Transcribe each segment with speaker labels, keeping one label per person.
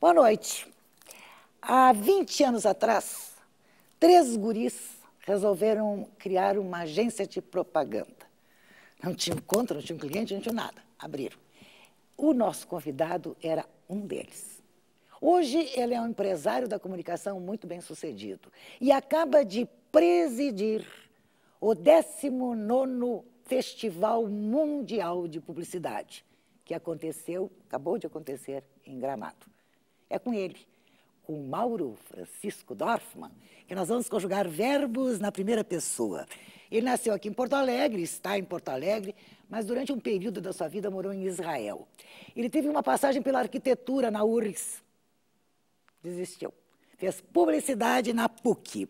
Speaker 1: Boa noite. Há 20 anos atrás, três guris resolveram criar uma agência de propaganda. Não tinham conta, não tinham cliente, não tinham nada. Abriram. O nosso convidado era um deles. Hoje ele é um empresário da comunicação muito bem sucedido e acaba de presidir o 19 Festival Mundial de Publicidade, que aconteceu, acabou de acontecer em Gramado é com ele, com Mauro Francisco Dorfman, que nós vamos conjugar verbos na primeira pessoa. Ele nasceu aqui em Porto Alegre, está em Porto Alegre, mas durante um período da sua vida morou em Israel. Ele teve uma passagem pela arquitetura na URGS. Desistiu. Fez publicidade na PUC.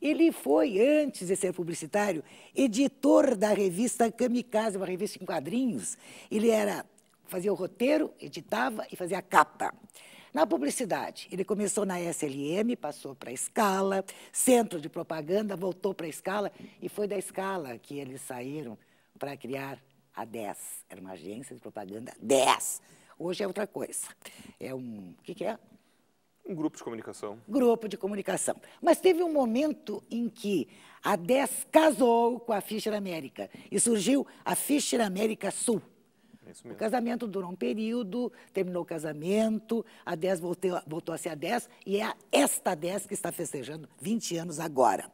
Speaker 1: Ele foi, antes de ser publicitário, editor da revista Kamikaze, uma revista em quadrinhos. Ele era fazia o roteiro, editava e fazia a capa. Na publicidade, ele começou na SLM, passou para a Escala, centro de propaganda, voltou para a Escala e foi da Escala que eles saíram para criar a 10. Era uma agência de propaganda 10. Hoje é outra coisa. É um. O que, que é? Um grupo de comunicação. Grupo de comunicação. Mas teve um momento em que a 10 casou com a Fischer América e surgiu a Fischer América Sul. É o casamento durou um período, terminou o casamento, a 10 voltou, voltou a ser a 10 e é esta 10 que está festejando 20 anos agora.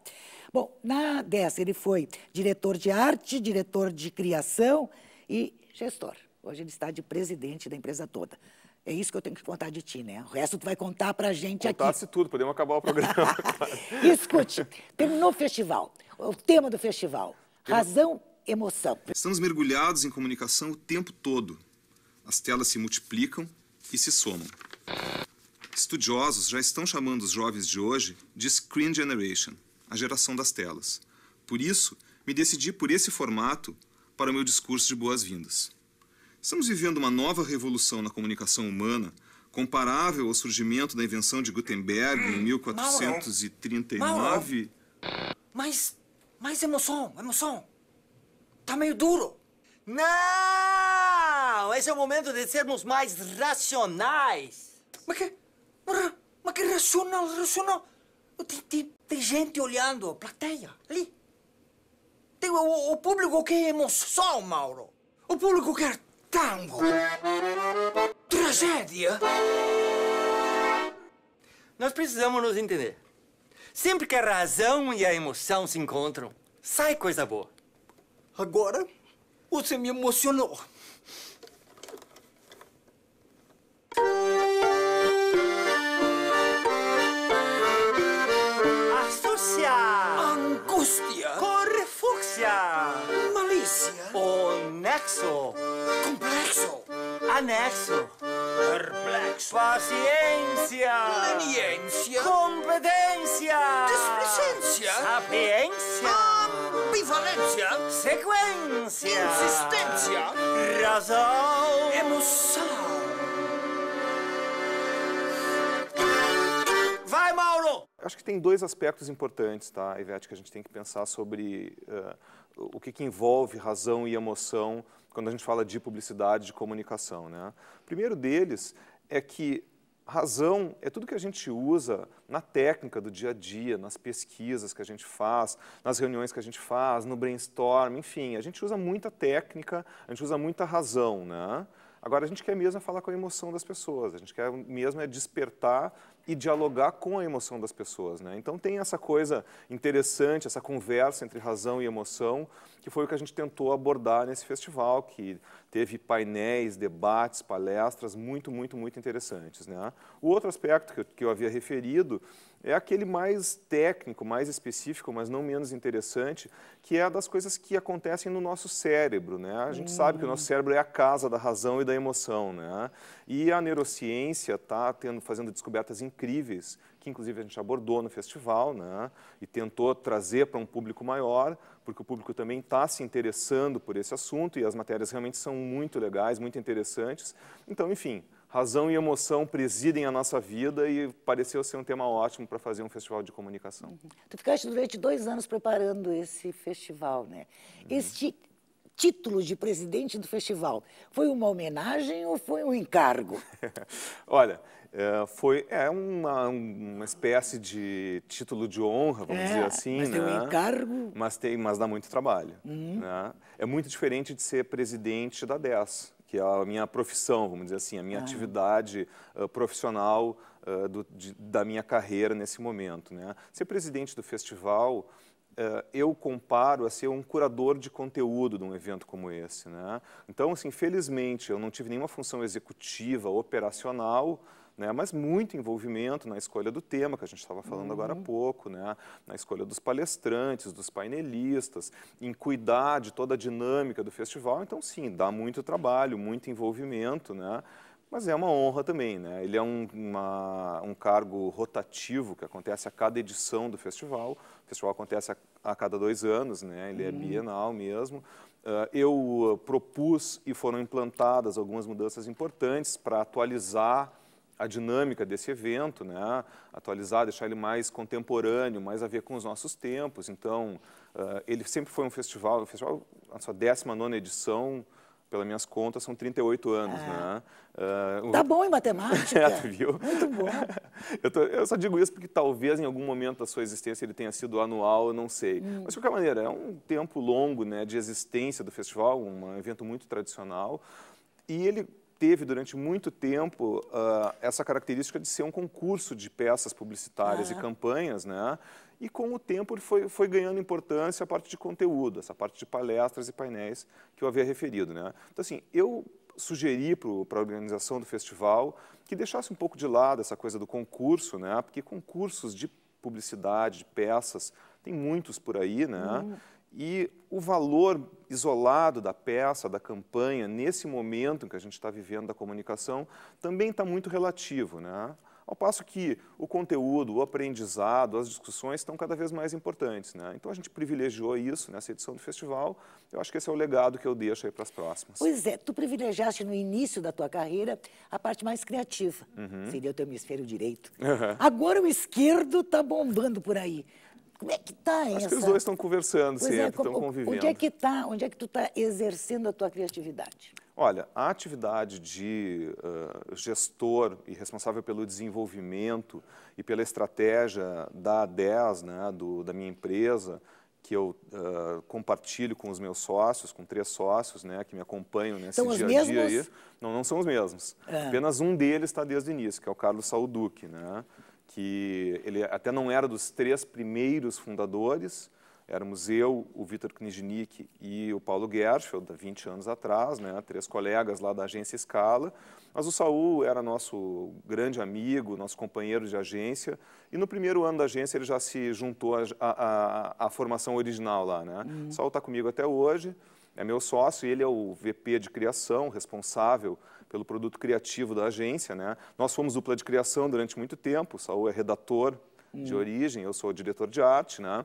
Speaker 1: Bom, na 10 ele foi diretor de arte, diretor de criação e gestor. Hoje ele está de presidente da empresa toda. É isso que eu tenho que contar de ti, né? O resto tu vai contar pra gente Contasse aqui. Contasse tudo, podemos acabar o programa. Escute, terminou o festival. O tema do festival, razão emoção. Estamos
Speaker 2: mergulhados em comunicação o tempo todo. As telas se multiplicam e se somam. Estudiosos já estão chamando os jovens de hoje de Screen Generation, a geração das telas. Por isso, me decidi por esse formato para o meu discurso de boas-vindas. Estamos vivendo uma nova revolução na comunicação humana, comparável ao surgimento da invenção de Gutenberg em 1439.
Speaker 1: Hum, mas, mas emoção, emoção. Tá meio duro. Não! Esse é o momento de sermos mais racionais. Mas que... Mas que racional, racional? Tem, tem, tem gente olhando, plateia, ali. Tem o, o público quer emoção, Mauro. O público quer é tango. Tragédia. Nós precisamos nos entender. Sempre que a razão e a emoção se encontram, sai coisa boa. Agora, você me emocionou. Malícia. conexo, Complexo. Anexo. Perplexo. Paciência. Leniência. Competência. Displicência. Sapiência. Frequência. Ambivalência. Sequência. Insistência. Razão. Emoção.
Speaker 2: Vai, Mauro! Acho que tem dois aspectos importantes, tá, Ivete, que a gente tem que pensar sobre uh, o que, que envolve razão e emoção quando a gente fala de publicidade, de comunicação, né? O primeiro deles é que Razão é tudo que a gente usa na técnica do dia a dia, nas pesquisas que a gente faz, nas reuniões que a gente faz, no brainstorm, enfim, a gente usa muita técnica, a gente usa muita razão, né? Agora a gente quer mesmo é falar com a emoção das pessoas, a gente quer mesmo é despertar e dialogar com a emoção das pessoas, né? Então tem essa coisa interessante, essa conversa entre razão e emoção, que foi o que a gente tentou abordar nesse festival, que teve painéis, debates, palestras muito, muito, muito interessantes, né? O outro aspecto que eu, que eu havia referido é aquele mais técnico, mais específico, mas não menos interessante, que é a das coisas que acontecem no nosso cérebro. Né? A gente hum. sabe que o nosso hum. cérebro é a casa da razão e da emoção. Né? E a neurociência está fazendo descobertas incríveis, que inclusive a gente abordou no festival né? e tentou trazer para um público maior, porque o público também está se interessando por esse assunto e as matérias realmente são muito legais, muito interessantes. Então, enfim, razão e emoção presidem a nossa vida e pareceu ser um tema ótimo para fazer um festival de comunicação. Uhum.
Speaker 1: Tu ficaste durante dois anos preparando esse festival, né? Uhum. Este título de presidente do festival foi uma homenagem ou foi um encargo?
Speaker 2: Olha, é, foi é uma, uma espécie de título de honra, vamos é, dizer assim, mas né? Tem um né? encargo. Mas tem, mas dá muito trabalho. Uhum. Né? É muito diferente de ser presidente da 10 que é a minha profissão, vamos dizer assim, a minha ah. atividade uh, profissional uh, do, de, da minha carreira nesse momento. Né? Ser presidente do festival eh, eu comparo a ser um curador de conteúdo de um evento como esse. Né? Então, assim, felizmente, eu não tive nenhuma função executiva, operacional, né? mas muito envolvimento na escolha do tema, que a gente estava falando uhum. agora há uhum. pouco, né? na escolha dos palestrantes, dos painelistas, em cuidar de toda a dinâmica do festival. Então, sim, dá muito trabalho, muito envolvimento, né? mas é uma honra também, né? Ele é um, uma, um cargo rotativo que acontece a cada edição do festival. O festival acontece a, a cada dois anos, né? Ele é uhum. bienal mesmo. Uh, eu ah, propus e foram implantadas algumas mudanças importantes para atualizar a dinâmica desse evento, né? atualizar, deixar ele mais contemporâneo, mais a ver com os nossos tempos. Então, uh, ele sempre foi um festival, um festival a sua 19 edição, pelas minhas contas, são 38 anos. É. Né? Uh, tá bom
Speaker 1: em matemática. é,
Speaker 2: viu? Muito bom. eu, tô, eu, só digo isso porque talvez em algum momento da sua existência ele tenha sido anual, eu não sei. Hum. Mas, de qualquer maneira, é um tempo longo né, de existência do festival, um evento muito tradicional. E ele teve durante muito tempo uh, essa característica de ser um concurso de peças publicitárias uhum. e campanhas, né? E com o tempo foi, foi ganhando importância a parte de conteúdo, essa parte de palestras e painéis que eu havia referido, né? Então, assim, eu sugeri para a organização do festival que deixasse um pouco de lado essa coisa do concurso, né? Porque concursos de publicidade, de peças, tem muitos por aí, né? Uhum. E o valor isolado da peça, da campanha, nesse momento em que a gente está vivendo da comunicação, também está muito relativo, né? Ao passo que o conteúdo, o aprendizado, as discussões estão cada vez mais importantes. Né? Então a gente privilegiou isso nessa edição do festival. Eu acho que esse é o legado que eu deixo aí para as próximas. Pois
Speaker 1: é, tu privilegiaste no início da tua carreira a parte mais criativa. Uhum. Seria o teu hemisfério direito. Uhum. Agora o esquerdo está bombando por aí como é que está essa? Acho que os dois estão conversando pois é, sempre, é, estão convivendo. Onde é que está, onde é que tu está exercendo a tua criatividade?
Speaker 2: Olha, a atividade de uh, gestor e responsável pelo desenvolvimento e pela estratégia da 10, né, do, da minha empresa, que eu uh, compartilho com os meus sócios, com três sócios, né, que me acompanham nesse são dia a dia mesmos? aí. Não, não são os mesmos. É. Apenas um deles está desde o início, que é o Carlos Sauduque, né? que ele até não era dos três primeiros fundadores, éramos eu, o Vitor Knijnik e o Paulo há 20 anos atrás, né, três colegas lá da agência Scala mas o Saul era nosso grande amigo, nosso companheiro de agência, e no primeiro ano da agência ele já se juntou à formação original lá. Né? Uhum. O Saul está comigo até hoje, é meu sócio e ele é o VP de criação, responsável pelo produto criativo da agência. Né? Nós fomos dupla de criação durante muito tempo, o Saul é redator hum. de origem, eu sou diretor de arte, né?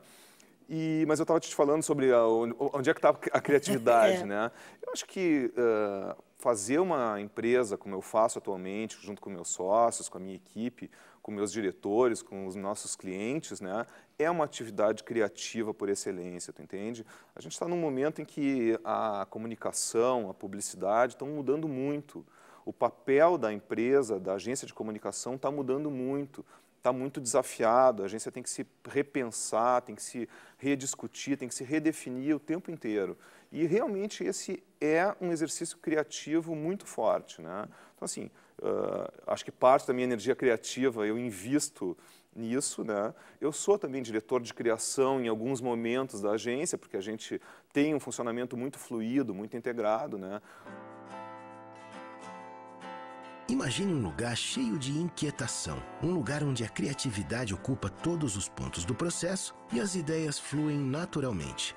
Speaker 2: E, mas eu estava te falando sobre a, onde é que está a criatividade, é. né? Eu acho que uh, fazer uma empresa como eu faço atualmente, junto com meus sócios, com a minha equipe, com meus diretores, com os nossos clientes, né? É uma atividade criativa por excelência, tu entende? A gente está num momento em que a comunicação, a publicidade estão mudando muito. O papel da empresa, da agência de comunicação está mudando muito está muito desafiado, a agência tem que se repensar, tem que se rediscutir, tem que se redefinir o tempo inteiro. E realmente esse é um exercício criativo muito forte. Né? Então, assim, uh, acho que parte da minha energia criativa eu invisto nisso, né? Eu sou também diretor de criação em alguns momentos da agência, porque a gente tem um funcionamento muito fluido, muito integrado, né?
Speaker 1: Imagine um lugar cheio
Speaker 2: de inquietação, um lugar onde a criatividade ocupa todos os pontos do processo e as
Speaker 1: ideias fluem naturalmente.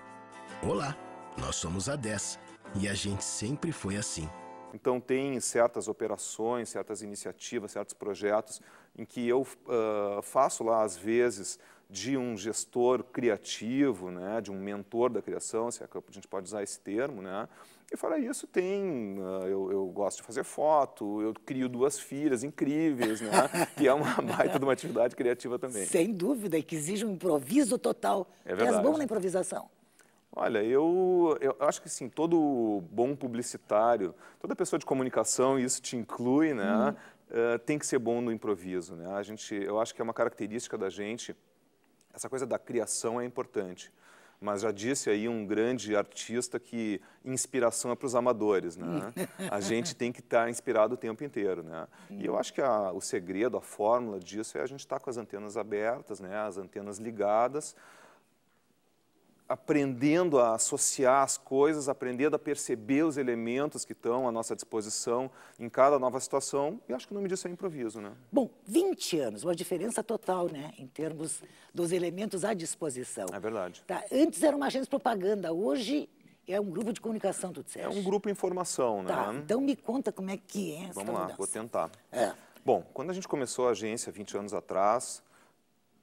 Speaker 1: Olá, nós somos a 10 e a gente sempre foi assim.
Speaker 2: Então, tem certas operações, certas iniciativas, certos projetos em que eu uh, faço lá, às vezes, de um gestor criativo, né, de um mentor da criação, se é a gente pode usar esse termo, né? E fora isso, tem, ah, eu, eu, gosto de fazer foto, eu crio duas filhas incríveis, né? que é uma baita de uma atividade criativa também. Sem
Speaker 1: dúvida, e que exige um improviso total. É verdade. És bom na improvisação.
Speaker 2: Olha, eu, eu acho que sim, todo bom publicitário, toda pessoa de comunicação, e isso te inclui, né? Uhum. Uh, tem que ser bom no improviso, né? A gente, eu acho que é uma característica da gente, essa coisa da criação é importante mas já disse aí um grande artista que inspiração é para os amadores, né? a gente tem que estar tá inspirado o tempo inteiro, né? E eu acho que a, o segredo, a fórmula disso é a gente estar tá com as antenas abertas, né? As antenas ligadas, aprendendo a associar as coisas, aprendendo a perceber os elementos que estão à nossa disposição em cada nova situação, e acho que o nome disso é improviso, né?
Speaker 1: Bom, 20 anos, uma diferença total, né, em termos dos elementos à disposição. É verdade. Tá? Antes era uma agência de propaganda, hoje é um grupo de comunicação, tudo certo. É um
Speaker 2: grupo em formação, né? Tá,
Speaker 1: então me conta como é que é essa Vamos lá, vou
Speaker 2: tentar. É. Bom, quando a gente começou a agência 20 anos atrás,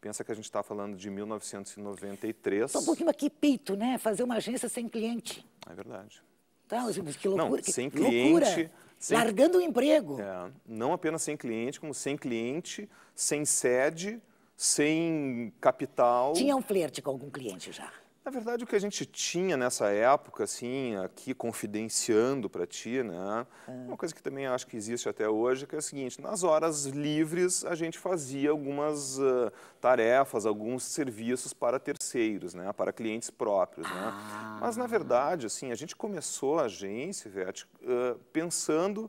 Speaker 2: Pensa que a gente está falando de 1993. Só um pouquinho,
Speaker 1: aqui pito, né? Fazer uma agência sem cliente. É verdade. Tá,
Speaker 2: que loucura. Não, sem que cliente. Loucura. Sem... Largando o emprego. É, não apenas sem cliente, como sem cliente, sem sede, sem capital. Tinha um
Speaker 1: flerte com algum cliente já?
Speaker 2: Na verdade, o que a gente tinha nessa época, assim, aqui confidenciando para ti, né? Ah. Uma coisa que também acho que existe até hoje, que é o seguinte: nas horas livres a gente fazia algumas uh, tarefas, alguns serviços para terceiros, né? Para clientes próprios, né? Ah. Mas na verdade, assim, a gente começou a agência, Vete uh, pensando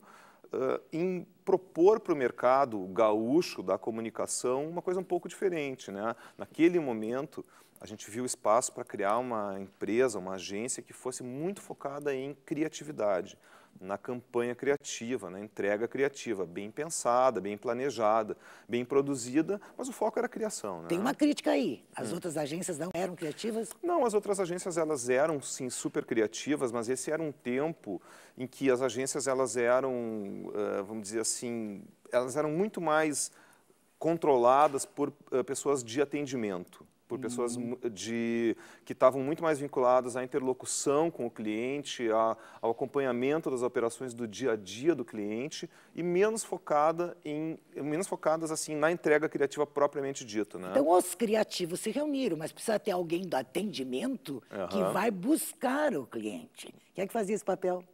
Speaker 2: uh, em propor para o mercado gaúcho da comunicação uma coisa um pouco diferente, né? Naquele momento a gente viu espaço para criar uma empresa, uma agência que fosse muito focada em criatividade, na campanha criativa, na entrega criativa, bem pensada, bem planejada, bem produzida, mas o foco era a criação. Né? Tem uma
Speaker 1: crítica aí. As hum. outras agências não eram
Speaker 2: criativas? Não, as outras agências elas eram sim super criativas, mas esse era um tempo em que as agências elas eram, vamos dizer assim, elas eram muito mais controladas por pessoas de atendimento por pessoas uhum. de, que estavam muito mais vinculadas à interlocução com o cliente, a, ao acompanhamento das operações do dia a dia do cliente e menos focada em menos focadas assim na entrega criativa propriamente dita, né? Então os
Speaker 1: criativos se reuniram, mas precisa ter alguém do atendimento uhum. que vai buscar o cliente. Quem é que fazia esse papel?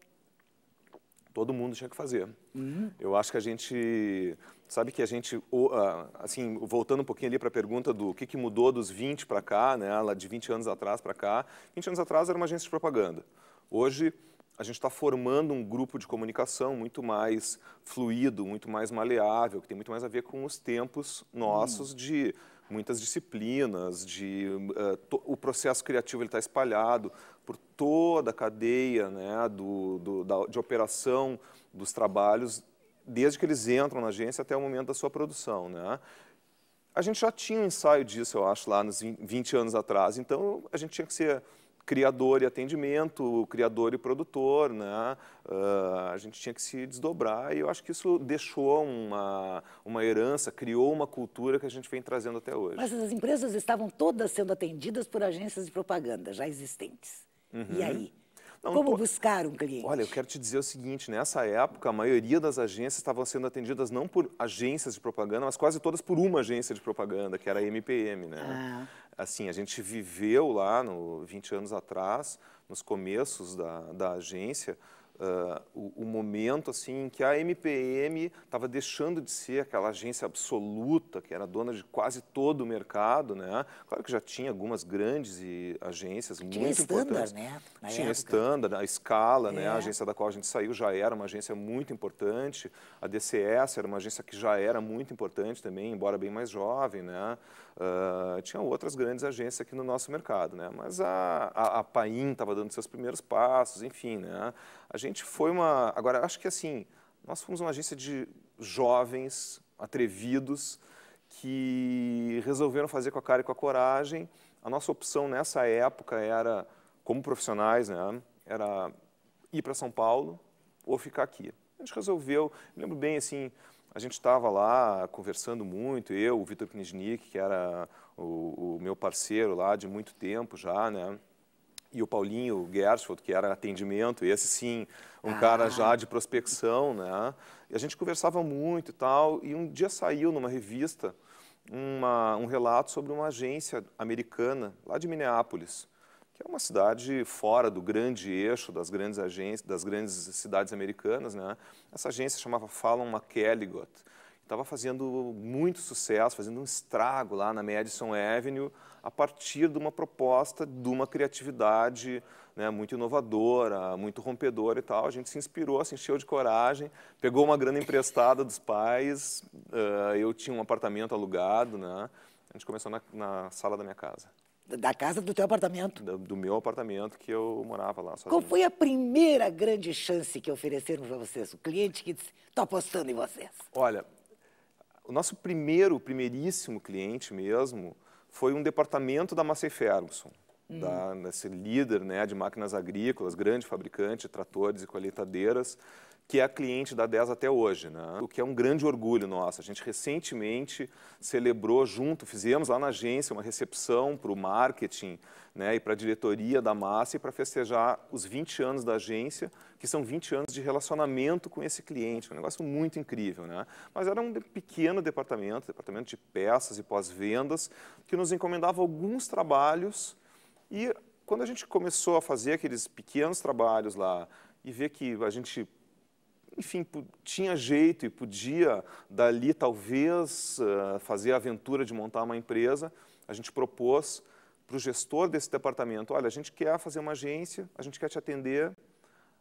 Speaker 2: Todo mundo tinha que fazer. Uhum. Eu acho que a gente sabe que a gente, ah, assim, voltando um pouquinho ali para a pergunta do que, que mudou dos 20 para cá, né, de 20 anos atrás para cá, 20 anos atrás era uma agência de propaganda. Hoje, a gente está formando um grupo de comunicação muito mais fluido, muito mais maleável, que tem muito mais a ver com os tempos nossos hum. de muitas disciplinas, de uh, to, o processo criativo está espalhado por toda a cadeia né, do, do da, de operação dos trabalhos desde que eles entram na agência até o momento da sua produção. Né? A gente já tinha um ensaio disso, eu acho, lá nos 20 anos atrás, então a gente tinha que ser criador e atendimento, criador e produtor, né? Uh, a gente tinha que se desdobrar e eu acho que isso deixou uma, uma herança, criou uma cultura que a gente vem trazendo até hoje. Mas
Speaker 1: as empresas estavam todas sendo atendidas por agências de propaganda já existentes. Uhum. E aí? Não, Como tô... buscar um cliente? Olha,
Speaker 2: eu quero te dizer o seguinte, nessa época, a maioria das agências estavam sendo atendidas não por agências de propaganda, mas quase todas por uma agência de propaganda, que era a MPM, né? Ah. Assim, a gente viveu lá, no, 20 anos atrás, nos começos da, da agência, Uh, o, o, momento assim em que a MPM estava deixando de ser aquela agência absoluta que era dona de quase todo o mercado, né? Claro que já tinha algumas grandes e, agências tinha muito standard, importantes. Né? Na tinha época. standard, a escala, é. né? A é. agência da qual a gente saiu já era uma agência muito importante. A DCS era uma agência que já era muito importante também, embora bem mais jovem, né? Uh, ah, tinham outras grandes agências aqui no nosso mercado, né? Mas a, a, a Paim estava dando seus primeiros passos, enfim, né? A gente foi uma... Agora, acho que assim, nós fomos uma agência de jovens, atrevidos, que resolveram fazer com a cara e com a coragem. A nossa opção nessa época era, como profissionais, né? Era ir para São Paulo ou ficar aqui. A gente resolveu, lembro bem, assim, a gente estava lá conversando muito, eu, o Vitor Kniznik, que era o, o, meu parceiro lá de muito tempo já, né? E o Paulinho Gersfeld, que era atendimento, esse sim, um ah. cara já de prospecção, né? E a gente conversava muito e tal, e um dia saiu numa revista uma, um relato sobre uma agência americana, lá de Minneapolis, que é uma cidade fora do grande eixo das grandes agências, das grandes cidades americanas, né? Essa agência chamava Fallon McElligott. estava fazendo muito sucesso, fazendo um estrago lá na Madison Avenue, a partir de uma proposta de uma criatividade né, muito inovadora, muito rompedora e tal. A gente se inspirou, se encheu de coragem, pegou uma grana emprestada dos pais, uh, eu tinha um apartamento alugado, né? A gente começou na, na sala da minha casa. Da casa do teu apartamento? Do, do meu apartamento que eu morava lá sozinho. Qual foi
Speaker 1: a primeira grande chance que ofereceram para vocês? O cliente que disse, estou apostando em vocês.
Speaker 2: Olha, o nosso primeiro, primeiríssimo cliente mesmo foi um departamento da Massey Ferguson, hum. da, esse líder né, de máquinas agrícolas, grande fabricante de tratores e colheitadeiras que é a cliente da DES até hoje, né? o que é um grande orgulho nosso. A gente recentemente celebrou junto, fizemos lá na agência uma recepção para o marketing né, e para a diretoria da Massa e para festejar os 20 anos da agência, que são 20 anos de relacionamento com esse cliente, um negócio muito incrível. Né? Mas era um pequeno departamento, departamento de peças e pós-vendas, que nos encomendava alguns trabalhos e quando a gente começou a fazer aqueles pequenos trabalhos lá e ver que a gente enfim, tinha jeito e podia dali talvez eh, fazer a aventura de montar uma empresa, a gente propôs para o gestor desse departamento, olha, a gente quer fazer uma agência, a gente quer te atender,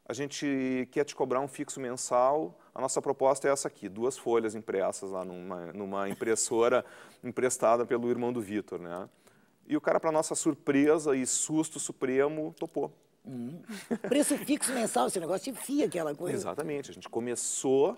Speaker 2: a gente quer te cobrar um fixo mensal, a nossa proposta é essa aqui, duas folhas impressas lá numa, numa impressora emprestada pelo irmão do Vitor, né? E o cara, para nossa surpresa e susto supremo, topou. Hum.
Speaker 1: Preço fixo mensal, esse negócio de fia aquela coisa.
Speaker 2: Exatamente. A gente começou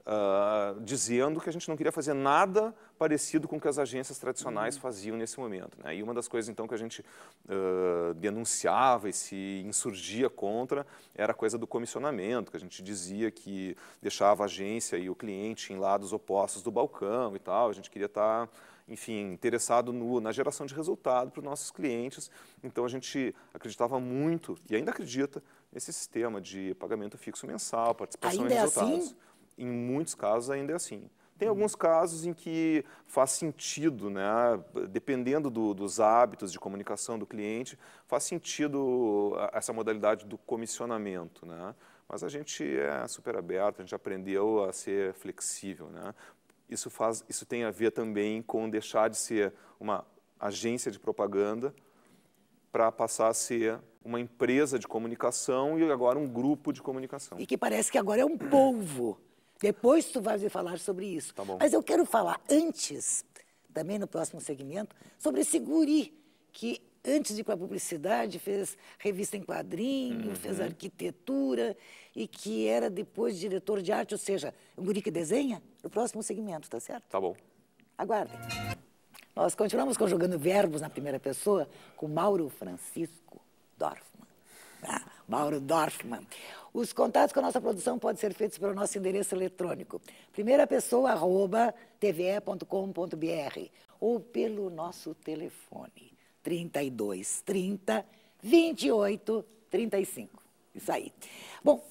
Speaker 2: uh, dizendo que a gente não queria fazer nada parecido com o que as agências tradicionais hum. faziam nesse momento. Né? E uma das coisas, então, que a gente uh, denunciava e se insurgia contra era a coisa do comissionamento, que a gente dizia que deixava a agência e o cliente em lados opostos do balcão e tal. A gente queria estar. Tá enfim, interessado no, na geração de resultado para os nossos clientes. Então a gente acreditava muito e ainda acredita nesse sistema de pagamento fixo mensal, participação ainda em é resultados. Assim? Em muitos casos ainda é assim. Tem hum. alguns casos em que faz sentido, né? dependendo do, dos hábitos de comunicação do cliente, faz sentido ah, essa modalidade do comissionamento. Né? Mas a gente é super aberto, a gente aprendeu a ser flexível. Né? isso, faz, isso tem a ver também com deixar de ser uma agência de propaganda para passar a ser uma empresa de comunicação e agora um grupo de comunicação.
Speaker 1: E que parece que agora é um povo. Depois tu vai me falar sobre isso. Tá Mas eu quero falar antes, também no próximo segmento, sobre esse guri que antes de ir com a publicidade, fez revista em quadrinho, uhum. fez arquitetura e que era depois diretor de arte, ou seja, o guri que desenha, o próximo segmento, tá certo? Tá bom. Aguardem. Nós continuamos conjugando verbos na primeira pessoa com Mauro Francisco Dorfman. Ah, Mauro Dorfman. Os contatos com a nossa produção podem ser feitos pelo nosso endereço eletrônico, primeira pessoa, tve.com.br, ou pelo nosso telefone 32, 30, 28, 35. Isso aí. Bom,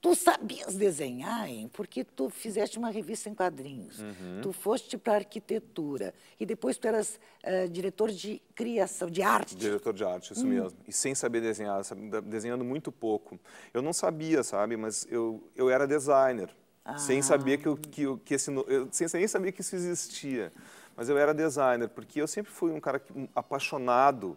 Speaker 1: tu sabias desenhar, hein? Porque tu fizeste uma revista em quadrinhos, uhum. tu foste para arquitetura e depois tu eras uh, diretor de criação, de arte.
Speaker 2: Diretor de arte, isso hum. mesmo. E sem saber desenhar, desenhando muito pouco. Eu não sabia, sabe? Mas eu, eu era designer. Ah. Sem saber que, eu, que, que esse, eu, sem nem saber que isso existia mas eu era designer, porque eu sempre fui um cara apaixonado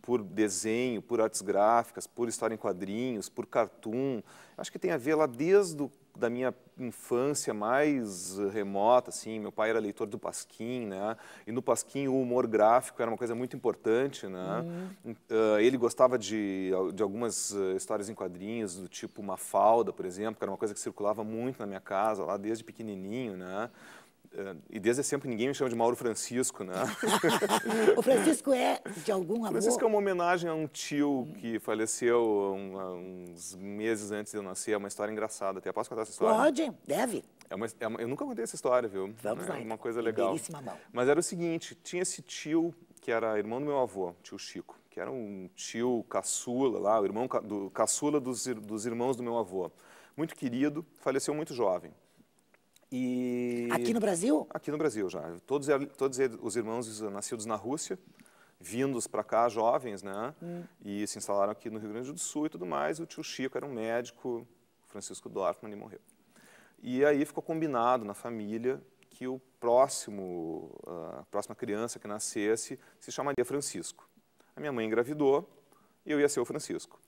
Speaker 2: por desenho, por artes gráficas, por história em quadrinhos, por cartoon. Acho que tem a ver lá desde o, da minha infância mais remota, assim, meu pai era leitor do Pasquim, né? E no Pasquim o humor gráfico era uma coisa muito importante, né? Uhum. Uh, ele gostava de, de algumas ah, histórias em quadrinhos, do tipo Mafalda, por exemplo, que era uma coisa que circulava muito na minha casa, lá desde pequenininho, né? É, e desde sempre ninguém me chama de Mauro Francisco, né? o
Speaker 1: Francisco é de algum amor? Francisco é
Speaker 2: uma homenagem a um tio que faleceu um, uns meses antes de eu nascer. É uma história engraçada. Até posso contar essa história? Pode, deve. É uma, é uma, eu nunca contei essa história, viu? Vamos é lá. Uma coisa então. legal. Belíssima Mas era o seguinte, tinha esse tio que era irmão do meu avô, tio Chico, que era um tio caçula lá, o irmão do, caçula dos, dos irmãos do meu avô. Muito querido, faleceu muito jovem. E... Aqui no Brasil? Aqui no Brasil já. Todos, todos os irmãos nascidos na Rússia, vindos para cá, jovens, né? Hum. E se instalaram aqui no Rio Grande do Sul e tudo mais. O tio Chico era um médico, Francisco Dorfman, e morreu. E aí ficou combinado na família que o próximo, a ah, próxima criança que nascesse se chamaria Francisco. A minha mãe engravidou e eu ia ser o Francisco.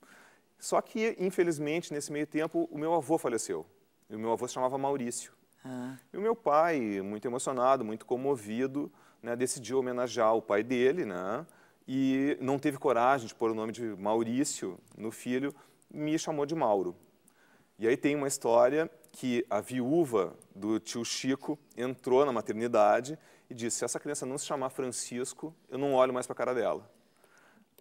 Speaker 2: Só que, infelizmente, nesse meio tempo, o meu avô faleceu. E o meu avô se chamava Maurício. Ah. E o meu pai, muito emocionado, muito comovido, né, decidiu homenagear o pai dele, né? E não teve coragem de pôr o nome de Maurício no filho, me chamou de Mauro. E aí tem uma história que a viúva do tio Chico entrou na maternidade e disse: se essa criança não se chamar Francisco, eu não olho mais para a cara dela.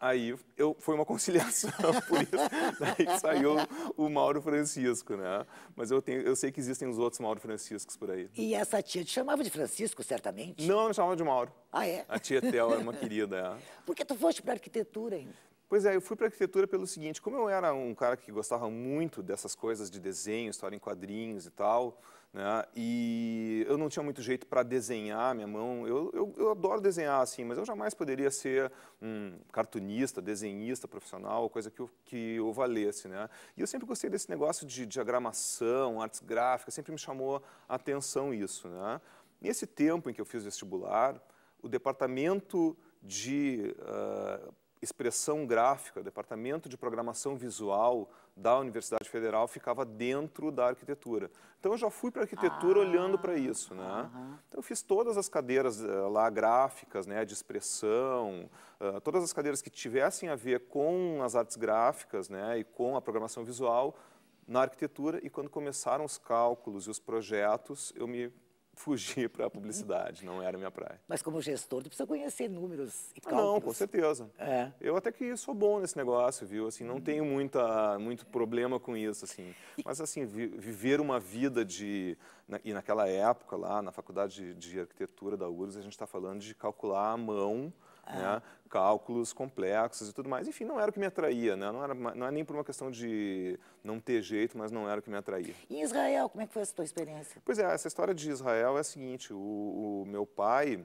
Speaker 2: Aí eu, foi uma conciliação, por isso daí saiu o Mauro Francisco, né? Mas eu, tenho, eu sei que existem os outros Mauro Franciscos por aí.
Speaker 1: E essa tia te chamava de Francisco, certamente?
Speaker 2: Não, me chamava de Mauro. Ah, é? A tia Tel era uma querida. É.
Speaker 1: Porque tu foste para arquitetura, hein?
Speaker 2: Pois é, eu fui para arquitetura pelo seguinte, como eu era um cara que gostava muito dessas coisas de desenho, história em quadrinhos e tal, né? E eu não tinha muito jeito para desenhar minha mão. Eu, eu, eu, adoro desenhar assim, mas eu jamais poderia ser um cartunista, desenhista profissional, coisa que eu, que eu valesse, né? E eu sempre gostei desse negócio de diagramação, artes gráficas, sempre me chamou a atenção isso, né? Nesse tempo em que eu fiz vestibular, o departamento de uh, expressão gráfica, o departamento de programação visual da Universidade Federal ficava dentro da arquitetura. Então eu já fui para arquitetura ah, olhando para isso, né? Uh -huh. Então eu fiz todas as cadeiras uh, lá gráficas, né, de expressão, uh, todas as cadeiras que tivessem a ver com as artes gráficas, né, e com a programação visual na arquitetura. E quando começaram os cálculos e os projetos, eu me fugir para a publicidade, não era minha praia.
Speaker 1: Mas como gestor, tu precisa conhecer números e cálculos. Não, com certeza. É.
Speaker 2: Eu até que sou bom nesse negócio, viu? Assim, não hum. tenho muita, muito problema com isso, assim. Mas, assim, vi, viver uma vida de... Na, e naquela época, lá na Faculdade de, de Arquitetura da URSS, a gente está falando de calcular à mão é. né? cálculos complexos e tudo mais. Enfim, não era o que me atraía, né? não, era, não é nem por uma questão de não ter jeito, mas não era o que me atraía.
Speaker 1: E Israel, como é que foi essa tua experiência?
Speaker 2: Pois é, essa história de Israel é a seguinte, o, o meu pai,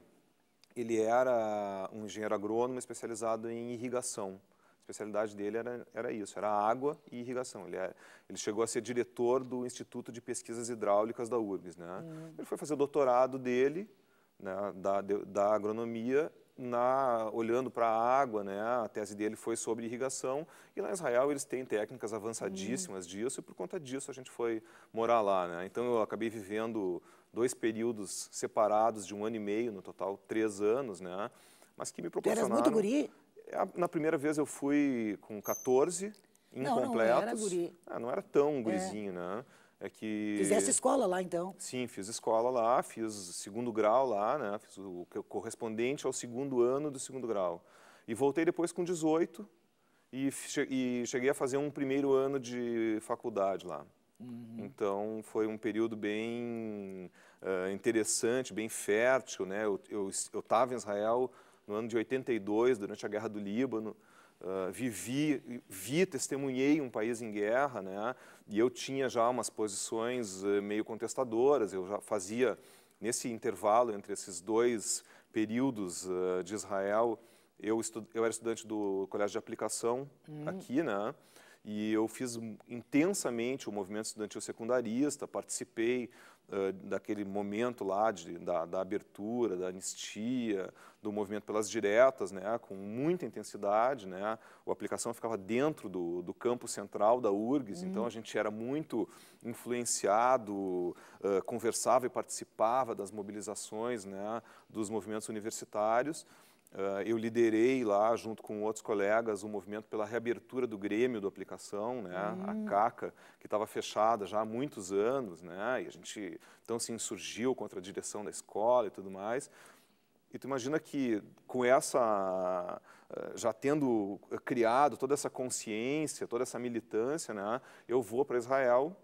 Speaker 2: ele era um engenheiro agrônomo especializado em irrigação. A especialidade dele era, era isso, era água e irrigação. Ele, era, é, ele chegou a ser diretor do Instituto de Pesquisas Hidráulicas da URGS. Né? Hum. Ele foi fazer o doutorado dele, né, da, da agronomia, na, olhando para a água, né? a tese dele foi sobre irrigação, e lá em Israel eles têm técnicas avançadíssimas uhum. disso, e por conta disso a gente foi morar lá. Né? Então eu acabei vivendo dois períodos separados de um ano e meio, no total três anos, né? mas que me proporcionaram... Tu eras muito guri? É, na primeira vez eu fui com 14, incompletos. Não, não era guri. Ah, não era tão é. gurizinho, é. né? é que... Fizesse
Speaker 1: escola lá, então?
Speaker 2: Sim, fiz escola lá, fiz segundo grau lá, né? Fiz o correspondente ao segundo ano do segundo grau. E voltei depois com 18 e, e cheguei a fazer um primeiro ano de faculdade lá. Uhum. Então, foi um período bem uh, interessante, bem fértil, né? Eu estava eu, eu em Israel no ano de 82, durante a Guerra do Líbano, ah, vivi, vi, testemunhei um país em guerra, né? E eu tinha já umas posições ah, meio contestadoras. Eu já fazia nesse intervalo entre esses dois períodos uh, de Israel, eu, estu, eu era estudante do colégio de aplicação hum. aqui, né? E eu fiz intensamente o movimento estudantil secundarista, participei daquele momento lá de, da, da, abertura, da anistia, do movimento pelas diretas, né, com muita intensidade. Né, a aplicação ficava dentro do, do campo central da URGS, uhum. então a gente era muito influenciado, uh, conversava e participava das mobilizações né, dos movimentos universitários. Ah, eu liderei lá, junto com outros colegas, o um movimento pela reabertura do Grêmio do Aplicação, né? a hum. CACA, que estava fechada já há muitos anos, né? e a gente então se assim, insurgiu contra a direção da escola e tudo mais. E tu imagina que com essa, ah, já tendo criado toda essa consciência, toda essa militância, né? eu vou para Israel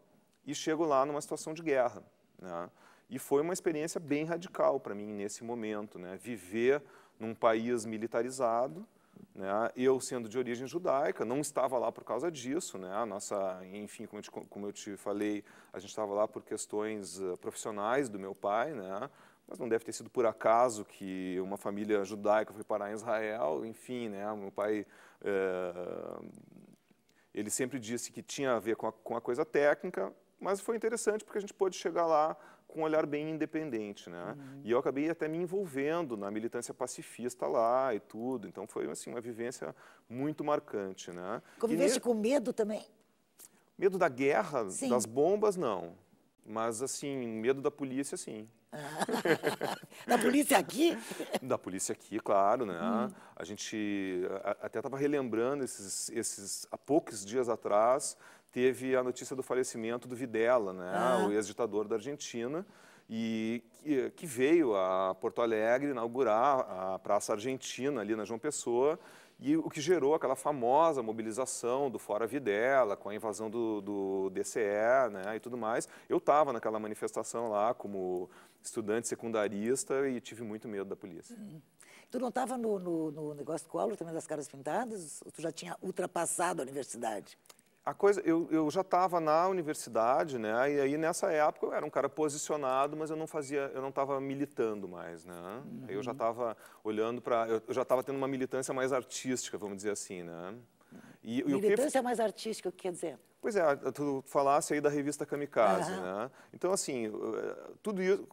Speaker 2: e chego lá numa situação de guerra. Né? E foi uma experiência bem radical para mim nesse momento, né? viver num país militarizado. Né? Eu, sendo de origem judaica, não estava lá por causa disso. Né? A nossa, enfim, como eu, te, como eu te falei, a gente estava lá por questões eh, profissionais do meu pai, né? mas não deve ter sido por acaso que uma família judaica foi parar em Israel. Enfim, né? meu pai. É, ele sempre disse que tinha a ver com a, com a coisa técnica, mas foi interessante porque a gente pôde chegar lá com um olhar bem independente, né? Uhum. E eu acabei até me envolvendo na militância pacifista lá e tudo. Então foi assim uma vivência muito marcante, né? Conviveste ne... com
Speaker 1: medo também?
Speaker 2: Medo da guerra, sim. das bombas, não. Mas assim, medo da polícia, sim. Ah, da polícia
Speaker 1: aqui?
Speaker 2: Da polícia aqui, claro, né? Hum. A gente até estava relembrando esses, esses, há poucos dias atrás, teve a notícia do falecimento do Videla, né, ah. o ex-ditador da Argentina, e que, veio a Porto Alegre inaugurar a Praça Argentina ali na João Pessoa, e o que gerou aquela famosa mobilização do Fora Videla, com a invasão do, do DCE né, e tudo mais. Eu estava naquela manifestação lá como estudante secundarista e tive muito medo da polícia.
Speaker 1: Uhum. Tu não estava no, no, no, negócio do colo também das caras pintadas? Ou tu já tinha ultrapassado a universidade? a coisa, eu, eu já estava na universidade,
Speaker 2: né? E aí nessa época eu era um cara posicionado, mas eu não fazia, eu não estava militando mais, né? Uhum. Eu já estava uhum. olhando para, eu já estava tendo uma militância mais artística, vamos dizer assim, né? E, e Militância que... é
Speaker 1: mais artística, quer dizer?
Speaker 2: Pois é, tu falasse aí da revista Kamikaze, uhum. né? Então, assim, eh, tudo isso,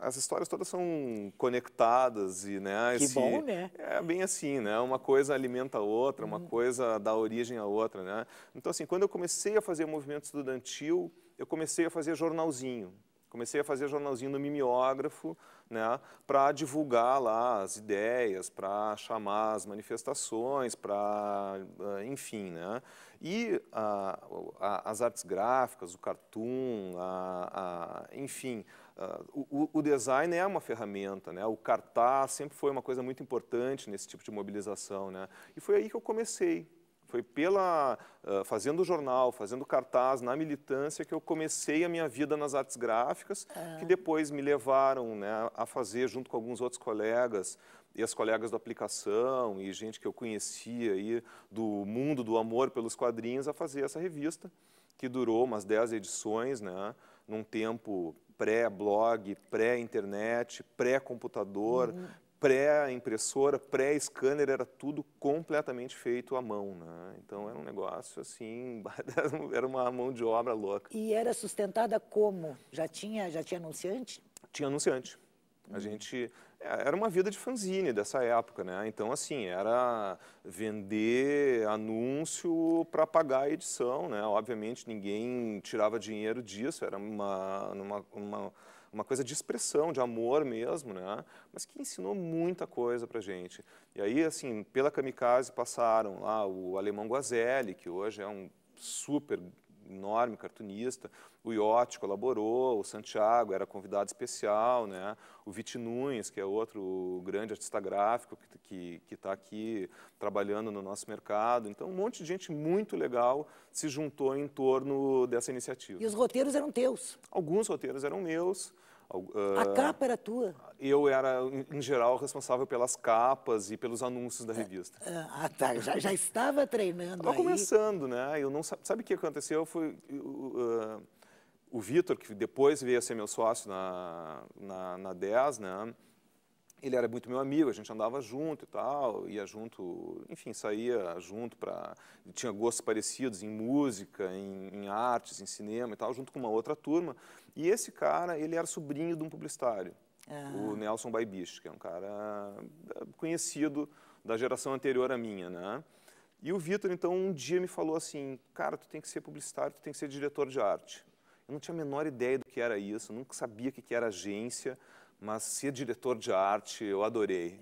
Speaker 2: as histórias todas são conectadas e, né? Que esse, bom, né? É bem assim, né? Uma coisa alimenta a outra, uma uhum. coisa dá origem a outra, né? Então, assim, quando eu comecei a fazer movimento estudantil, eu comecei a fazer jornalzinho, Comecei a fazer jornalzinho no mimeógrafo, né, para divulgar lá as ideias, para chamar as manifestações, para, ah, enfim, né. E a, ah, a, as artes gráficas, o cartoon, a, enfim, ah, o, o, design é uma ferramenta, né. O cartaz sempre foi uma coisa muito importante nesse tipo de mobilização, né. E foi aí que eu comecei foi pela uh, fazendo jornal, fazendo cartaz, na militância que eu comecei a minha vida nas artes gráficas, ah. que depois me levaram né, a fazer junto com alguns outros colegas e as colegas da aplicação e gente que eu conhecia aí do mundo do amor pelos quadrinhos a fazer essa revista que durou umas 10 edições, né, num tempo pré-blog, pré-internet, pré-computador, uhum pré-impressora, pré-scanner, era tudo completamente feito à mão. Né? Então era um negócio assim, era uma mão de obra louca.
Speaker 1: E era sustentada como? Já tinha, já tinha anunciante?
Speaker 2: Tinha anunciante. A hum. gente é, era uma vida de fanzine dessa época, né? Então assim era vender anúncio para pagar a edição, né? Obviamente ninguém tirava dinheiro disso, era uma, uma, uma uma coisa de expressão, de amor mesmo, né? Mas que ensinou muita coisa para gente. E aí, assim, pela Kamikaze passaram lá o alemão Guazelli, que hoje é um super enorme cartunista, o Iotti colaborou, o Santiago era convidado especial, né? o Viti Nunes, que é outro grande artista gráfico que está aqui trabalhando no nosso mercado. Então, um monte de gente muito legal se juntou em torno dessa iniciativa. E os roteiros eram teus? Alguns roteiros eram meus, Uh, a ah, capa era tua? Eu era, em geral, responsável pelas capas e pelos anúncios da é, revista.
Speaker 1: É, ah, tá. Já, já estava treinando Estava começando,
Speaker 2: né? Eu não sabe o que aconteceu? Eu fui, uh, o Vitor, que depois veio a ser meu sócio na, na, na 10, né? ele era muito meu amigo, a gente andava junto e tal, ia junto, enfim, saía junto para tinha gostos parecidos em música, em, em, artes, em cinema e tal, junto com uma outra turma. E esse cara, ele era sobrinho de um publicitário, ah. o Nelson Baibich, que é um cara eh, conhecido da geração anterior à minha, né? E o Vitor, então, um dia me falou assim, cara, tu tem que ser publicitário, tu tem que ser diretor de arte. Eu não tinha a menor ideia do que era isso, nunca sabia o que era agência, mas ser diretor de arte eu adorei.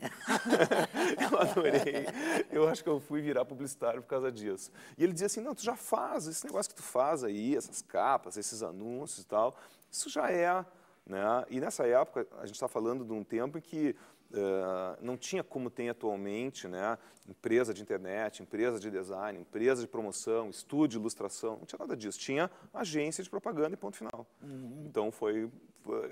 Speaker 2: eu adorei. Eu acho que eu fui virar publicitário por causa disso. E ele dizia assim: não, tu já faz esse negócio que tu faz aí, essas capas, esses anúncios e tal, isso já é. Né? E nessa época, a gente está falando de um tempo em que não tinha como tem atualmente, né? Empresa de internet, empresa de design, empresa de promoção, estúdio de ilustração, não tinha nada disso. Tinha agência de propaganda
Speaker 1: e ponto final. Uhum.
Speaker 2: Então foi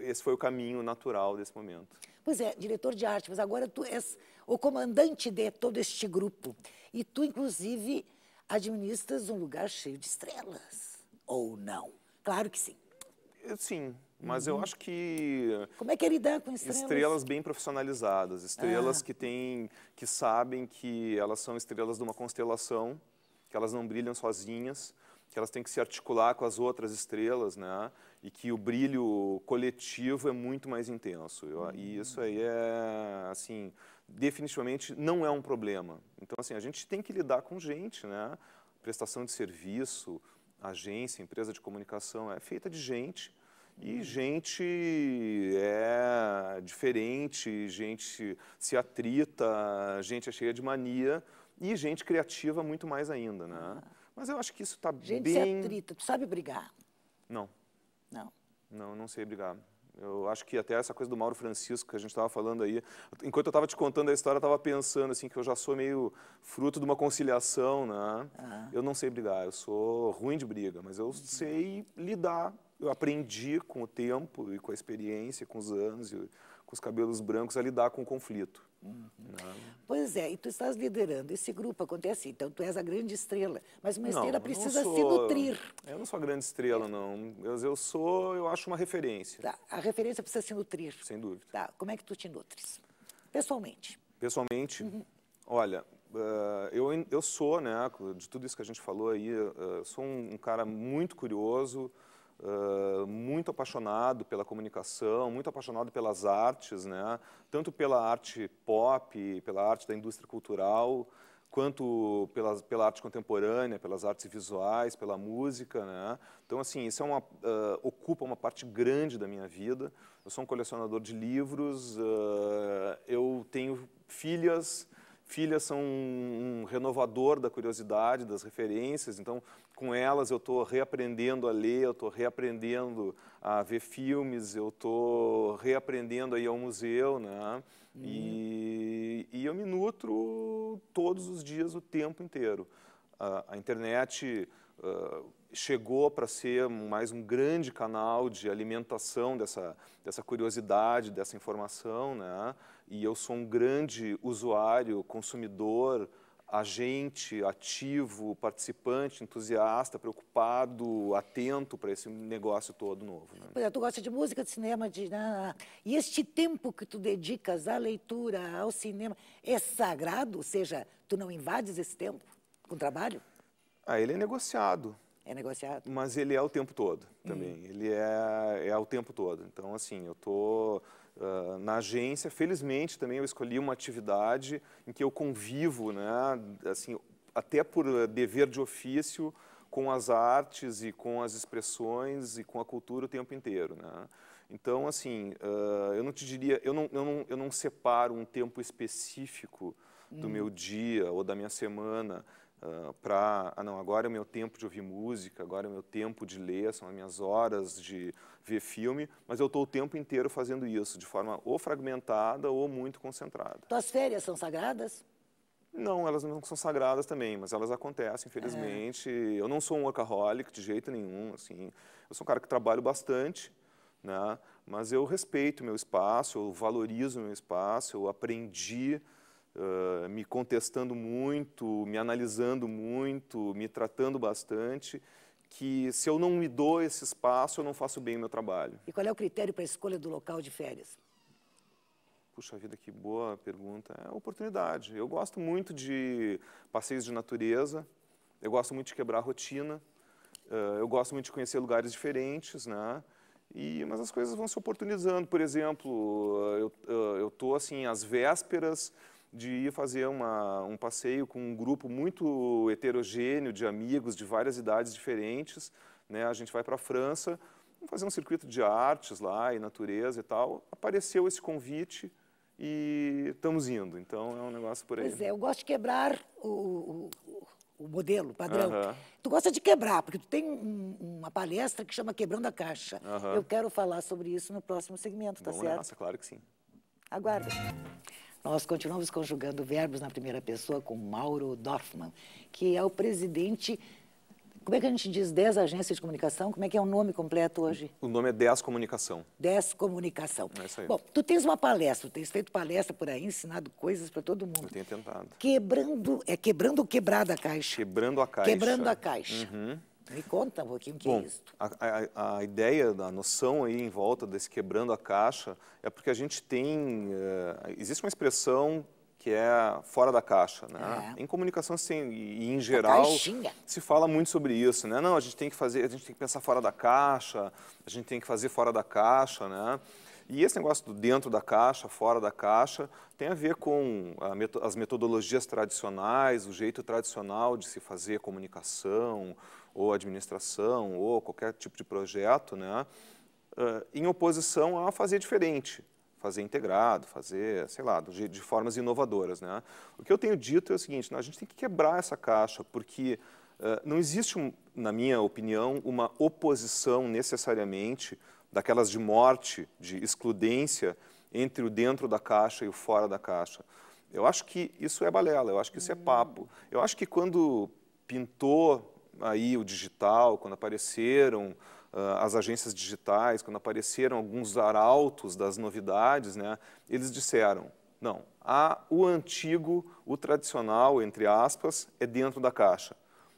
Speaker 2: esse foi o caminho natural desse momento.
Speaker 1: Pois é, diretor de arte, mas agora tu és o comandante de todo este grupo e tu inclusive administras um lugar cheio de estrelas ou não? Claro que sim. Eh, sim,
Speaker 2: mas uhum. eu acho que. Como é
Speaker 1: que é lidar com estrelas? Estrelas
Speaker 2: bem profissionalizadas, estrelas ah. que têm, que sabem que elas são estrelas de uma constelação, que elas não brilham sozinhas, que elas têm que se articular com as outras estrelas, né? E que o brilho coletivo é muito mais intenso. Uhum. E hum. isso aí é, assim, definitivamente não é um problema. Então, assim, a gente tem que lidar com gente, né? Prestação de serviço, agência, empresa de comunicação é feita de gente e gente é diferente, gente se atrita, gente é cheia de mania e gente criativa muito mais ainda, né? Ah.
Speaker 1: Mas eu acho que isso está bem... Gente se atrita, tu sabe brigar? Não. Não?
Speaker 2: Não, não sei brigar. Eu acho que até essa coisa do Mauro Francisco que a gente estava falando aí, enquanto eu estava te contando a história, eu estava pensando assim que eu já sou meio fruto de uma conciliação, né? Ah. Eu não sei brigar, eu sou ruim de briga, mas eu uhum. sei lidar eu aprendi com o tempo e com a experiência, com os anos, e com os cabelos brancos, a lidar com o conflito. Uhum.
Speaker 1: Pois é, e tu estás liderando esse grupo, acontece assim, então tu és a grande estrela, mas uma estrela não, precisa sou, se nutrir.
Speaker 2: Eu não sou a grande estrela, é. não, mas
Speaker 1: eu sou, eu acho uma referência. Tá, a referência precisa se nutrir. Sem dúvida. Tá, como é que tu te nutres? Pessoalmente.
Speaker 2: Pessoalmente? Uhum. Olha, Uh, eu, eu sou, né, de tudo isso que a gente falou aí, uh, sou um, um, cara muito curioso, Uh, muito apaixonado pela comunicação, muito apaixonado pelas artes, né? tanto pela arte pop, pela arte da indústria cultural, quanto pela, pela arte contemporânea, pelas artes visuais, pela música. Né? Então, assim, isso é uma, uh, ocupa uma parte grande da minha vida. Eu sou um colecionador de livros, uh, eu tenho filhas, filhas são um, um, renovador da curiosidade, das referências. Então, com elas eu estou reaprendendo a ler, eu estou reaprendendo a ver filmes, eu estou reaprendendo a ir ao museu, né? Uhum. E, e eu me nutro todos os dias, o tempo inteiro. Uh, a internet uh, chegou para ser mais um grande canal de alimentação dessa, dessa curiosidade, dessa informação, né? E eu sou um grande usuário, consumidor, agente, ativo, participante, entusiasta, preocupado, atento para esse negócio todo novo. Né?
Speaker 1: Pois é, tu gosta de música, de cinema, de... E este tempo que tu dedicas à leitura, ao cinema, é sagrado? Ou seja, tu não invades esse tempo com trabalho?
Speaker 2: Ah, ele é negociado é negociado? Mas ele é o tempo todo também. Hum. Ele é, é o tempo todo. Então, assim, eu estou uh, ah, na agência. Felizmente, também eu escolhi uma atividade em que eu convivo, né? Assim, até por dever de ofício, com as artes e com as expressões e com a cultura o tempo inteiro, né? Então, assim, uh, eu não te diria, eu não, eu, não, eu não separo um tempo específico do hum. meu dia ou da minha semana Uh, ah, para, ah não, agora é o meu tempo de ouvir música, agora é o meu tempo de ler, são as minhas horas de ver filme, mas eu estou o tempo inteiro fazendo isso, de forma ou fragmentada ou muito concentrada.
Speaker 1: Tuas férias são sagradas?
Speaker 2: Não, elas não são sagradas também, mas elas acontecem, é. infelizmente. É. Eu não sou um workaholic de jeito nenhum, assim. Eu sou um cara que trabalho bastante, né? Mas eu respeito meu espaço, eu valorizo meu espaço, eu aprendi me contestando muito, me analisando muito, me tratando bastante, que se eu não me dou esse espaço, eu não faço bem o meu trabalho.
Speaker 1: E qual é o critério para a escolha do local de férias?
Speaker 2: Puxa vida, que boa pergunta. É oportunidade. Eu gosto muito de passeios de natureza, eu gosto muito de quebrar a rotina, eu gosto muito de conhecer lugares diferentes, né? E, mas as coisas vão se oportunizando. Por exemplo, eu estou assim, às vésperas de ir fazer uma, um passeio com um grupo muito heterogêneo de amigos de várias idades diferentes. Né? A gente vai para a França, vamos fazer um circuito de artes lá e natureza e tal. Apareceu esse convite e estamos indo. Então é um negócio por aí. Pois é, eu
Speaker 1: gosto de quebrar o, o, o modelo, o padrão. Tu gosta de quebrar, porque tu tem um, uma palestra que chama Quebrando a Caixa. Eu quero falar sobre isso no próximo segmento, tá Vamos certo? Nossa, claro que sim. Aguarda. Nós continuamos conjugando verbos na primeira pessoa com Mauro Dorfman, que é o presidente. Como é que a gente diz 10 agências de comunicação? Como é que é o nome completo hoje?
Speaker 2: O nome é 10 Comunicação.
Speaker 1: 10 Comunicação. É isso aí. Bom, tu tens uma palestra, tu tens feito palestra por aí, ensinado coisas para todo mundo. Eu tenho tentado. Quebrando, é quebrando ou quebrada a
Speaker 2: caixa? Quebrando a caixa. Quebrando a caixa. Uhum.
Speaker 1: Me conta um pouquinho o que é Bom, é isso.
Speaker 2: A, a, a, ideia, a noção aí em volta desse quebrando a caixa é porque a gente tem. Eh, existe uma expressão que é fora da caixa, né? É. Em comunicação assim, e em geral se fala muito sobre isso, né? Não, a gente tem que fazer, a gente tem que pensar fora da caixa, a gente tem que fazer fora da caixa, né? E esse negócio do dentro da caixa, fora da caixa, tem a ver com a meto as metodologias tradicionais, o jeito tradicional de se fazer comunicação, ou administração, ou qualquer tipo de projeto, né, eh, em oposição a fazer diferente, fazer integrado, fazer, sei lá, de, de formas inovadoras. Né. O que eu tenho dito é o seguinte, a gente tem que quebrar essa caixa, porque eh, não existe, na minha opinião, uma oposição necessariamente daquelas de morte, de excludência entre o dentro da caixa e o fora da caixa. Eu acho que isso é balela, eu acho que isso é hum. papo. Eu acho que quando pintou aí o digital, quando apareceram ah, as agências digitais, quando apareceram alguns arautos das novidades, né, eles disseram, não, há o antigo, o tradicional, entre aspas, é dentro da caixa.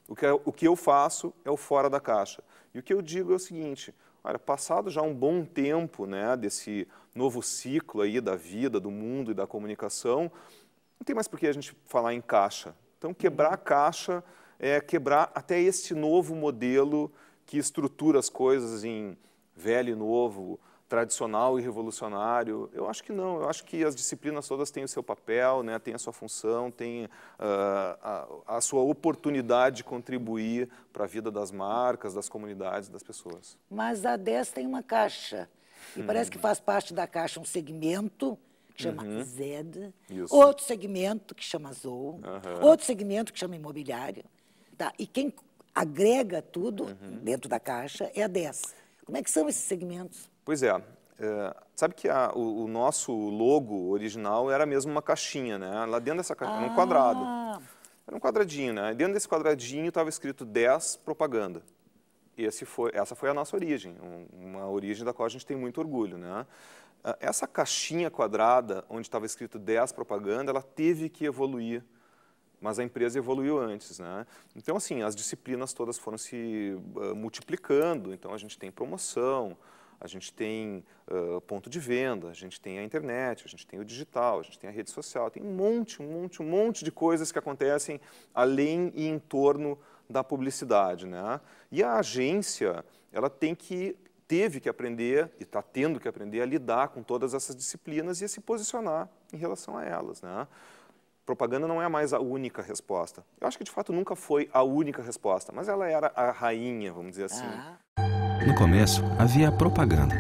Speaker 2: O que, é, o que eu faço é o fora da caixa. E o que eu digo é o seguinte, olha, passado já um bom tempo né, desse novo ciclo aí da vida, do mundo e da comunicação, não tem mais por que a gente falar em caixa. Então, quebrar a caixa é quebrar até este novo modelo que estrutura as coisas em velho e novo, tradicional e revolucionário. Eu acho que não, eu acho que as disciplinas todas têm o seu papel, né, têm a sua função, têm uh, a, a, sua oportunidade de contribuir para a vida das marcas, das comunidades, das pessoas.
Speaker 1: Mas a 10 tem uma caixa, e hum. parece que faz parte da caixa um segmento que chama uhum. ZED, Isso. outro segmento que chama ZOO, uhum. outro segmento que chama imobiliário. Tá. E quem agrega tudo uhum. dentro da caixa é a 10. Como é que são esses segmentos?
Speaker 2: Pois é. é sabe que a, o, o, nosso logo original era mesmo uma caixinha, né? Lá dentro dessa caixinha, ah. um quadrado. Ah. Era um quadradinho, né? dentro desse quadradinho estava escrito 10 propaganda. Foi, essa foi a nossa origem, uma origem da qual a gente tem muito orgulho, né? Ah, essa caixinha quadrada, onde estava escrito 10 propaganda, ela teve que evoluir mas a empresa evoluiu antes, né? Então, assim, as disciplinas todas foram se uh, multiplicando, então a gente tem promoção, a gente tem uh, ponto de venda, a gente tem a internet, a gente tem o digital, a gente tem a rede social, tem um monte, um monte, um monte de coisas que acontecem além e em torno da publicidade, né? E a agência, ela tem que teve que aprender e está tendo que aprender a lidar com todas essas disciplinas e a se posicionar em relação a elas, né? propaganda não é mais a única resposta. Eu acho que de fato nunca foi a única resposta, mas ela era a rainha, vamos dizer assim. Ah. No começo, havia a propaganda.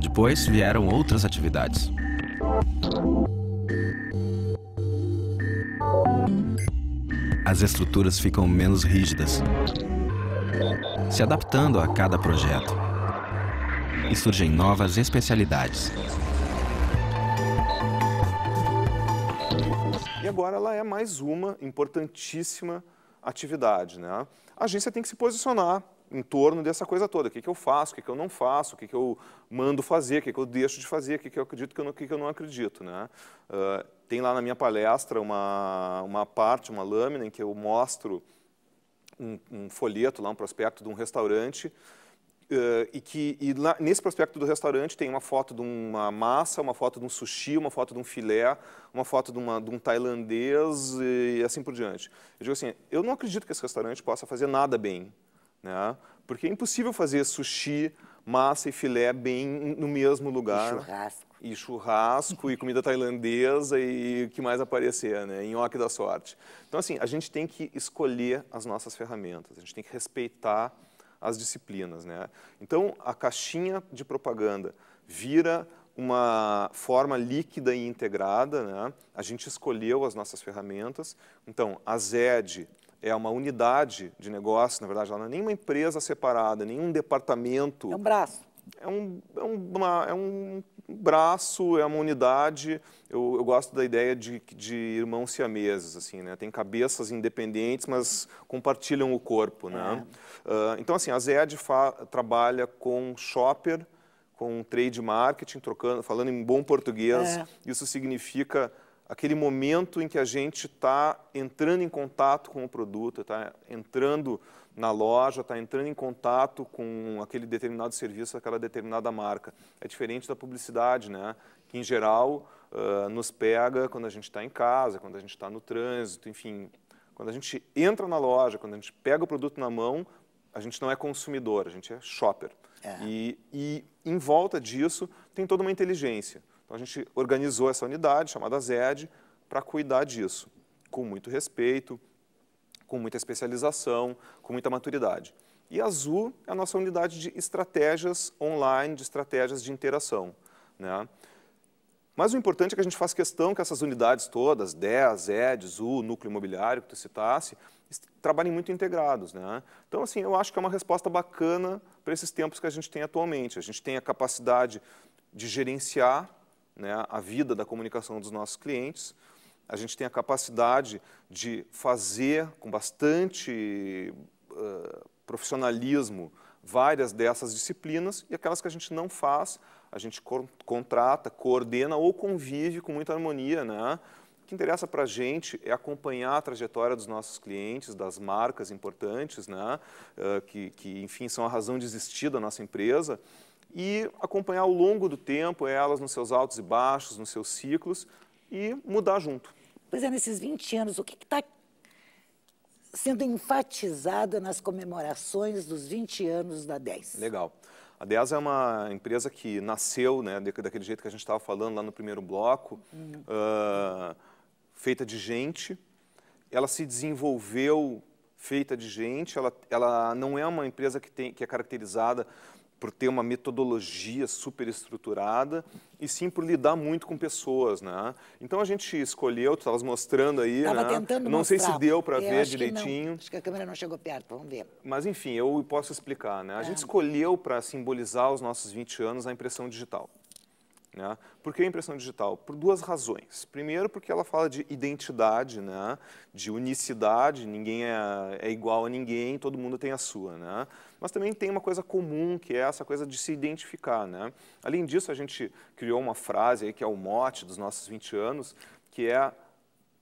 Speaker 2: Depois vieram outras atividades. As estruturas ficam menos rígidas, se adaptando a cada projeto. E surgem novas especialidades. E agora ela é mais uma importantíssima atividade. Né? A agência tem que se posicionar em torno dessa coisa toda. O que, que eu faço, o que, que eu não faço, o que, que eu mando fazer, o que, que eu deixo de fazer, o que, que eu acredito, o que, que eu não acredito. Né? Uh, tem lá na minha palestra uma, uma parte, uma lâmina, em que eu mostro um, um folheto, lá, um prospecto de um restaurante Uh, e que e na, nesse prospecto do restaurante tem uma foto de uma massa, uma foto de um sushi, uma foto de um filé, uma foto de, uma, de um tailandês e, e, assim por diante. Eu digo assim, eu não acredito que esse restaurante possa fazer nada bem, né? Porque é impossível fazer sushi, massa e filé bem no mesmo lugar. E churrasco. E churrasco, e comida tailandesa e o que mais aparecer, né? Nhoque da sorte. Então, assim, a gente tem que escolher as nossas ferramentas, a gente tem que respeitar as disciplinas. Né? Então, a caixinha de propaganda vira uma forma líquida e integrada. Né? A gente escolheu as nossas ferramentas. Então, a ZED é uma unidade de negócio, na verdade, ela não é nenhuma empresa separada, nenhum departamento. É um braço. É um, é, uma, é um braço, é uma unidade. Eu, eu gosto da ideia de, de irmãos siameses, assim, né? Tem cabeças independentes, mas compartilham o corpo, né? É. Uh, então, assim, a ZED trabalha com shopper, com trade marketing, trocando, falando em bom português. É. Isso significa aquele momento em que a gente está entrando em contato com o produto, está entrando na loja, está entrando em contato com aquele determinado serviço, aquela determinada marca. É diferente da publicidade, né? que em geral uh, nos pega quando a gente está em casa, quando a gente está no trânsito, enfim. Quando a gente entra na loja, quando a gente pega o produto na mão, a gente não é consumidor, a gente é shopper. É. E, e em volta disso tem toda uma inteligência. Então a gente organizou essa unidade chamada ZED para cuidar disso, com muito respeito, com muita especialização, com muita maturidade. E Azul é a nossa unidade de estratégias online, de estratégias de interação. Né? Mas o importante é que a gente faça questão que essas unidades todas, DES, EDS, U, Núcleo Imobiliário, que tu citasse, trabalhem muito integrados. Né? Então, assim, eu acho que é uma resposta bacana para esses tempos que a gente tem atualmente. A gente tem a capacidade de gerenciar né, a vida da comunicação dos nossos clientes, a gente tem a capacidade de fazer com bastante uh, profissionalismo várias dessas disciplinas e aquelas que a gente não faz, a gente co contrata, coordena ou convive com muita harmonia. Né? O que interessa para a gente é acompanhar a trajetória dos nossos clientes, das marcas importantes, né? Uh, que, que, enfim, são a razão de existir da nossa empresa, e acompanhar ao longo do tempo elas nos seus altos e baixos, nos seus
Speaker 1: ciclos, e mudar junto. Pois é, nesses 20 anos, o que está sendo enfatizado nas comemorações dos 20 anos da 10?
Speaker 2: Legal. A 10 é uma empresa que nasceu né, daquele jeito que a gente estava falando lá no primeiro bloco, hum. uh, feita de gente. Ela se desenvolveu feita de gente, ela, ela não é uma empresa que, tem, que é caracterizada por ter uma metodologia super estruturada e sim por lidar muito com pessoas, né? Então a gente escolheu, tu estavas mostrando aí, Tava né? tentando Não mostrar. sei se deu para ver acho direitinho. Que
Speaker 1: acho que a câmera não chegou perto, vamos ver.
Speaker 2: Mas enfim, eu posso explicar, né? A é. gente escolheu para simbolizar os nossos 20 anos a impressão digital. Né? Por que a impressão digital? Por duas razões. Primeiro, porque ela fala de identidade, né? de unicidade, ninguém é, é igual a ninguém, todo mundo tem a sua. Né? mas também tem uma coisa comum, que é essa coisa de se identificar. Né? Além disso, a gente criou uma frase aí, que é o mote dos nossos 20 anos, que é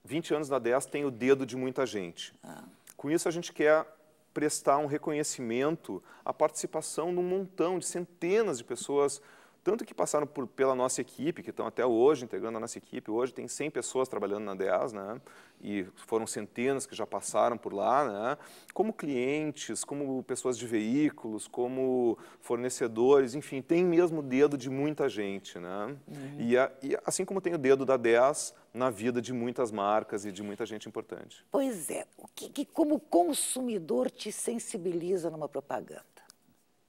Speaker 2: 20 anos da 10 tem o dedo de muita gente. Ah. Com isso, a gente quer prestar um reconhecimento à participação de um montão, de centenas de pessoas tanto que passaram por, pela nossa equipe, que estão até hoje integrando a nossa equipe, hoje tem 100 pessoas trabalhando na 10, né? e foram centenas que já passaram por lá, né? como clientes, como pessoas de veículos, como fornecedores, enfim, tem mesmo o dedo de muita gente. Né? Uhum. E, a, e assim como tem o dedo da 10 na vida de muitas marcas e de muita gente importante.
Speaker 1: Pois é, o que, que como consumidor te sensibiliza numa propaganda?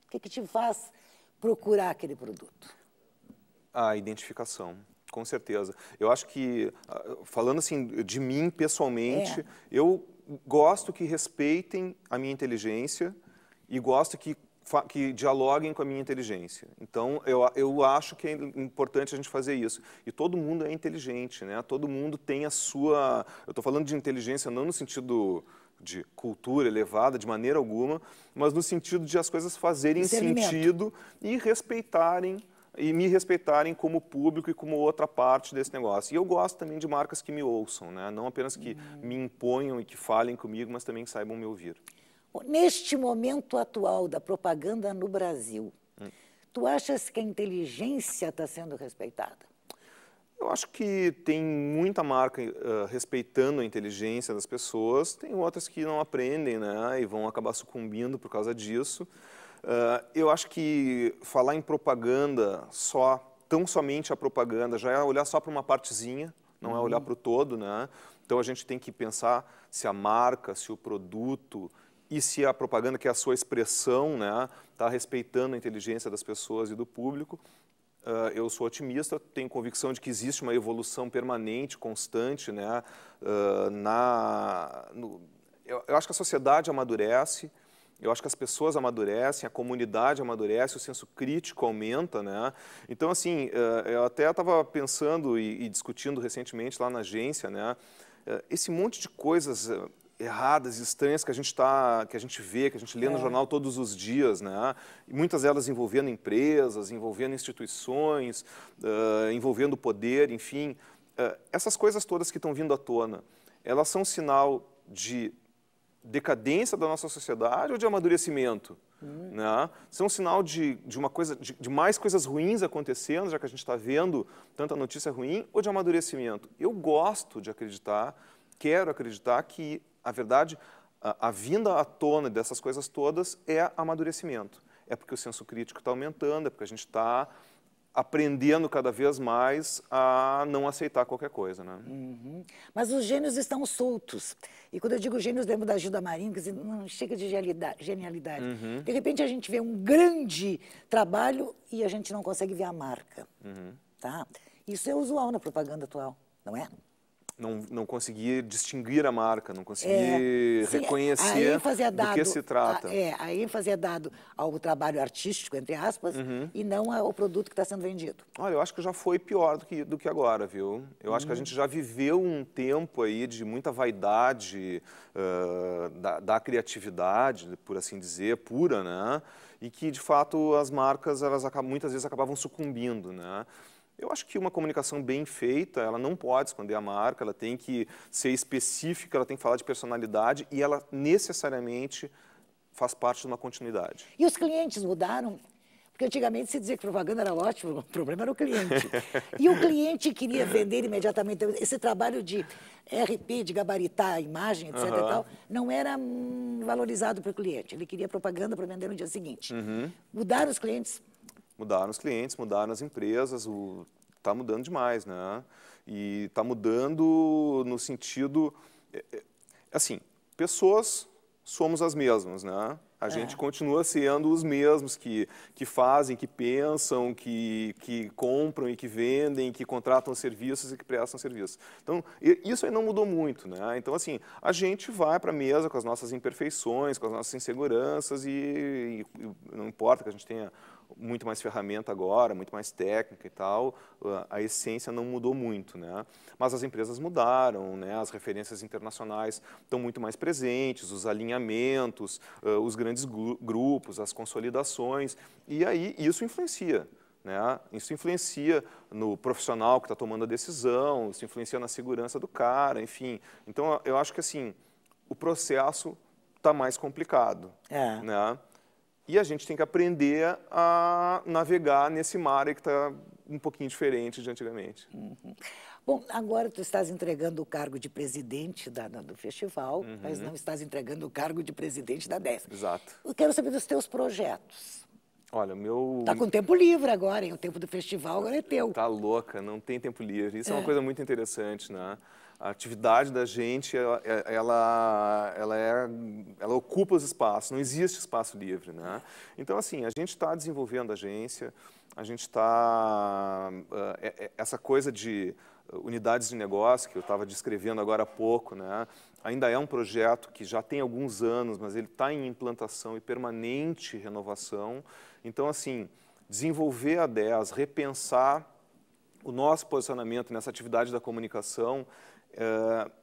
Speaker 1: O que, que te faz procurar aquele produto?
Speaker 2: A identificação com certeza. Eu acho que, ah, falando assim de mim pessoalmente, é. eu gosto que respeitem a minha inteligência e gosto que, que dialoguem com a minha inteligência. Então, eu, eu acho que é importante a gente fazer isso. E todo mundo é inteligente, né? Todo mundo tem a sua... Eu estou falando de inteligência não no sentido de cultura elevada, de maneira alguma, mas no sentido de as coisas fazerem sentido e respeitarem e me respeitarem como público e como outra parte desse negócio. E eu gosto também de marcas que me ouçam, né? não apenas que uhum. me imponham e que falem comigo,
Speaker 1: mas também que saibam me ouvir. Neste momento atual da propaganda no Brasil, hum. tu achas que a inteligência está sendo respeitada? Eu acho
Speaker 2: que tem muita marca uh, respeitando a inteligência das pessoas, tem outras que não aprendem né, e vão acabar sucumbindo por causa disso. Uh, eu acho que falar em propaganda só, tão somente a propaganda, já é olhar só para uma partezinha, não uhum. é olhar uhum. para o todo. Né? Então a gente tem que pensar se a marca, se o produto, e se a propaganda, que é a sua expressão, está né, tá respeitando a inteligência das pessoas e do público. Uh, eu sou otimista, tenho convicção de que existe uma evolução permanente, constante, né? Uh, na, no, eu, eu, acho que a sociedade amadurece, eu acho que as pessoas amadurecem, a comunidade amadurece, o senso crítico aumenta, né? Então, assim, uh, eu até estava pensando e, e, discutindo recentemente lá na agência, né? esse monte de coisas erradas, estranhas que a gente tá, que a gente vê, que a gente lê é. no jornal todos os dias, né? E muitas delas envolvendo empresas, envolvendo instituições, uh, envolvendo poder, enfim, uh, essas coisas todas que estão vindo à tona, elas são sinal de decadência da nossa sociedade ou de amadurecimento? Hum. Né? Isso é um sinal de, de uma coisa, de, de, mais coisas ruins acontecendo, já que a gente está vendo tanta notícia ruim, ou de amadurecimento. Eu gosto de acreditar, quero acreditar que a verdade, a, a vinda à tona dessas coisas todas é amadurecimento. É porque o senso crítico está aumentando, é porque a gente está aprendendo cada vez mais a não aceitar qualquer coisa, né?
Speaker 1: Uhum. Mas os gênios estão soltos. E quando eu digo gênios, lembro da Gilda Marinho, que não chega de genialidade. Uhum. De repente a gente vê um grande trabalho e a gente não consegue ver a marca, uhum. tá? Isso é usual na propaganda atual, não é?
Speaker 2: não, não conseguir distinguir a marca, não conseguir é, sim, reconhecer é dado, do que se trata. A, é,
Speaker 1: a ênfase é dado ao trabalho artístico, entre aspas, uhum. e não ao produto que está sendo vendido.
Speaker 2: Olha, eu acho que já foi pior do que, do que agora, viu? Eu uhum. acho que a uhum. gente já viveu um tempo aí de muita vaidade uh, da, da criatividade, por assim dizer, pura, né? E que, de fato, as marcas, elas muitas vezes acabavam sucumbindo, né? Eu acho que uma comunicação bem feita, ela não pode esconder a marca, ela tem que ser específica, ela tem que falar de personalidade e ela necessariamente faz parte de uma continuidade.
Speaker 1: E os clientes mudaram? Porque antigamente se dizia que propaganda era ótimo, o problema era o cliente. E o cliente queria vender imediatamente. Então, esse trabalho de RP, de gabaritar a imagem, etc. Uhum. Tal, não era hum, valorizado para o cliente. Ele queria propaganda para vender no dia seguinte. Uhum. Mudaram os clientes?
Speaker 2: Mudaram os clientes, mudaram as empresas, está mudando demais, né? E está mudando no sentido... É, é, assim, pessoas somos as mesmas, né? A é. gente continua sendo os mesmos que, que fazem, que pensam, que, que compram e que vendem, que contratam serviços e que prestam serviços. Então, isso aí não mudou muito, né? Então, assim, a gente vai para a mesa com as nossas imperfeições, com as nossas inseguranças e, e não importa que a gente tenha muito mais ferramenta agora, muito mais técnica e tal, ah, a essência não mudou muito, né? Mas as empresas mudaram, né? As referências internacionais estão muito mais presentes, os alinhamentos, ah, os grandes grupos, as consolidações, e aí isso influencia. Né? Isso influencia no profissional que está tomando a decisão, isso influencia na segurança do cara, enfim. Então, eu acho que assim, o processo está mais complicado. É. Né? E a gente tem que aprender a navegar nesse mar que está um pouquinho diferente de antigamente.
Speaker 1: Uhum. Bom, agora tu estás entregando o cargo de presidente da, do festival, uhum. mas não estás entregando o cargo de presidente da DESC. Exato. Eu quero saber dos teus projetos. Olha, meu. Tá com tempo livre agora, hein? O tempo do festival agora é teu. Tá louca, não tem tempo livre. Isso é, é uma
Speaker 2: coisa muito interessante, né? a atividade da gente, ela, é, ela, ela, é, ela ocupa os espaços, não existe espaço livre. Né? Então, assim, a gente está desenvolvendo a agência, a gente está... Ah, é, é, essa coisa de unidades de negócio, que eu estava descrevendo agora há pouco, né? ainda é um projeto que já tem alguns anos, mas ele está em implantação e permanente renovação. Então, assim, desenvolver a 10, repensar o nosso posicionamento nessa atividade da comunicação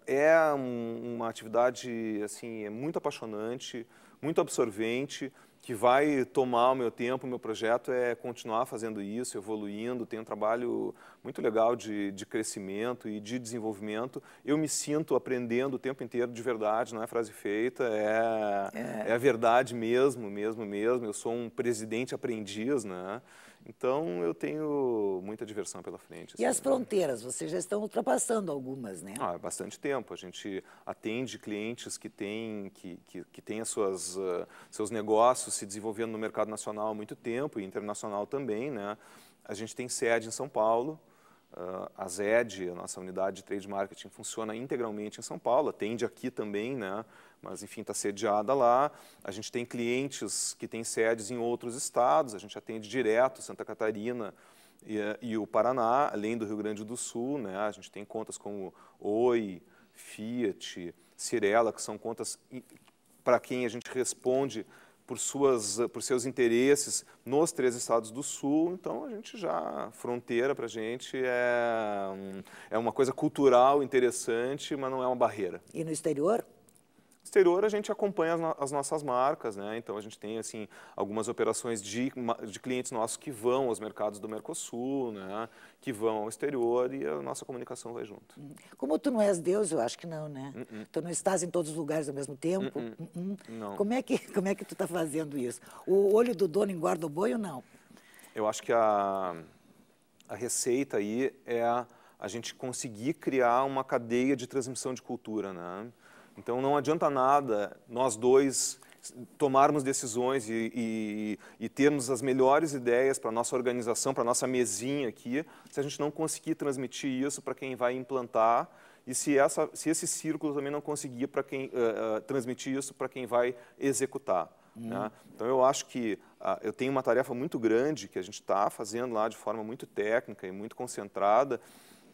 Speaker 2: é, é uma atividade assim é muito apaixonante, muito absorvente, que vai tomar o meu tempo, o meu projeto é continuar fazendo isso, evoluindo, tem um trabalho muito legal de, de crescimento e de desenvolvimento. Eu me sinto aprendendo o tempo inteiro de verdade, não é frase feita, é, é. é a verdade mesmo, mesmo, mesmo. Eu sou um presidente aprendiz, né? Então eu tenho muita diversão pela frente. E as assim, né?
Speaker 1: fronteiras, né? vocês já estão ultrapassando algumas, né?
Speaker 2: Ah, há é bastante tempo. A gente atende clientes que têm que, que, que têm as suas, uh, seus negócios se desenvolvendo no mercado nacional há muito tempo e internacional também, né? A gente tem sede em São Paulo. Uh, a ZED, a nossa unidade de trade marketing, funciona integralmente em São Paulo, atende aqui também, né? mas enfim, está sediada lá. A gente tem clientes que têm sedes em outros estados, a gente atende direto Santa Catarina e, e o Paraná, além do Rio Grande do Sul, né? A gente tem contas como Oi, Fiat, Cirela, que são contas para quem a gente responde por, suas, por seus interesses nos três estados do sul, então a gente já, fronteira para a gente é, é uma coisa cultural interessante, mas não é uma barreira. E no exterior? exterior a gente acompanha as, no as nossas marcas, né? Então a gente tem assim algumas operações de, de clientes nossos que vão aos mercados do Mercosul, né? Que vão ao exterior e a nossa comunicação vai junto.
Speaker 1: Hum. Como tu não és Deus, eu acho que não, né? Uh -uh. Tu não estás em todos os lugares ao mesmo tempo.
Speaker 2: Uh não. Como
Speaker 1: é que como é que tu está fazendo isso? O olho do dono engorda o boi ou não?
Speaker 2: Eu acho que a a receita aí é a, a gente conseguir criar uma cadeia de transmissão de cultura, né? Então não adianta nada nós dois tomarmos decisões e, e, e termos as melhores ideias para a nossa organização, para a nossa mesinha aqui, se a gente não conseguir transmitir isso para quem vai implantar e se, essa, se esse círculo também não conseguir para quem uh, uh, transmitir isso para quem vai executar. Hum. Né? Então eu acho que uh, eu tenho uma tarefa muito grande que a gente está fazendo lá de forma muito técnica e muito concentrada,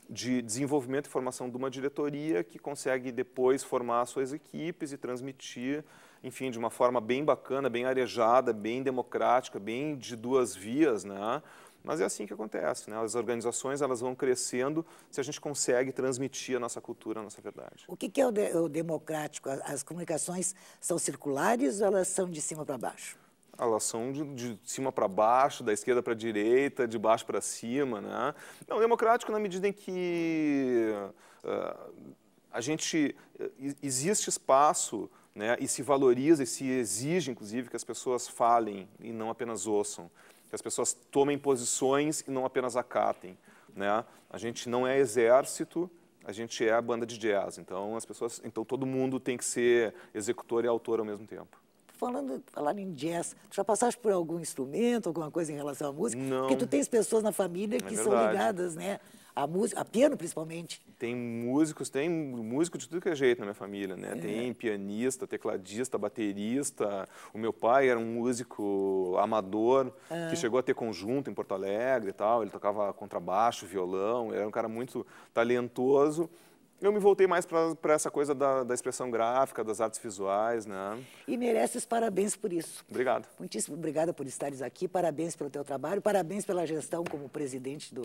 Speaker 2: de desenvolvimento e formação de uma diretoria que consegue depois formar suas equipes e transmitir, enfim, de uma forma bem bacana, bem arejada, bem democrática, bem de duas vias, né? Mas é assim que acontece, né? As organizações elas vão crescendo se a gente consegue transmitir a nossa cultura, a nossa verdade.
Speaker 1: O que, é o, de, o democrático? As comunicações são circulares ou elas são de cima para baixo?
Speaker 2: elas são de, de cima para baixo, da esquerda para direita, de baixo para cima. Né? Não, democrático na medida em que uh, a gente eh, existe espaço né, e se valoriza e se exige, inclusive, que as pessoas falem e não apenas ouçam, que as pessoas tomem posições e não apenas acatem. Né? A gente não é exército, a gente é a banda de jazz. Então, as pessoas, então todo mundo tem que ser executor e autor ao mesmo tempo.
Speaker 1: Falando, falando em jazz, tu já passaste por algum instrumento, alguma coisa em relação à música? Não. Porque tu tens pessoas na família é que são ligadas, né? A música, a piano principalmente.
Speaker 2: Tem músicos, tem músico de tudo que é jeito na minha família, né? É. Tem pianista, tecladista, baterista. O meu pai era um músico amador é. que ah. chegou a ter conjunto em Porto Alegre e tal. Ele tocava contrabaixo, violão. era um cara muito talentoso eu me voltei mais para essa coisa da, da, expressão gráfica, das artes visuais,
Speaker 1: né? E mereces parabéns por isso. Obrigado. Muitíssimo obrigada por estares aqui, parabéns pelo teu trabalho, parabéns pela gestão como presidente do,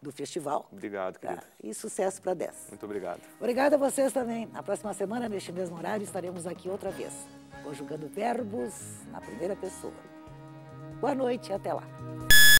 Speaker 1: do festival. Obrigado, tá? querida. Tá? E sucesso para 10. Muito obrigado. Obrigada a vocês também. Na próxima semana, neste mesmo horário, estaremos aqui outra vez, conjugando verbos na primeira pessoa. Boa noite e até lá.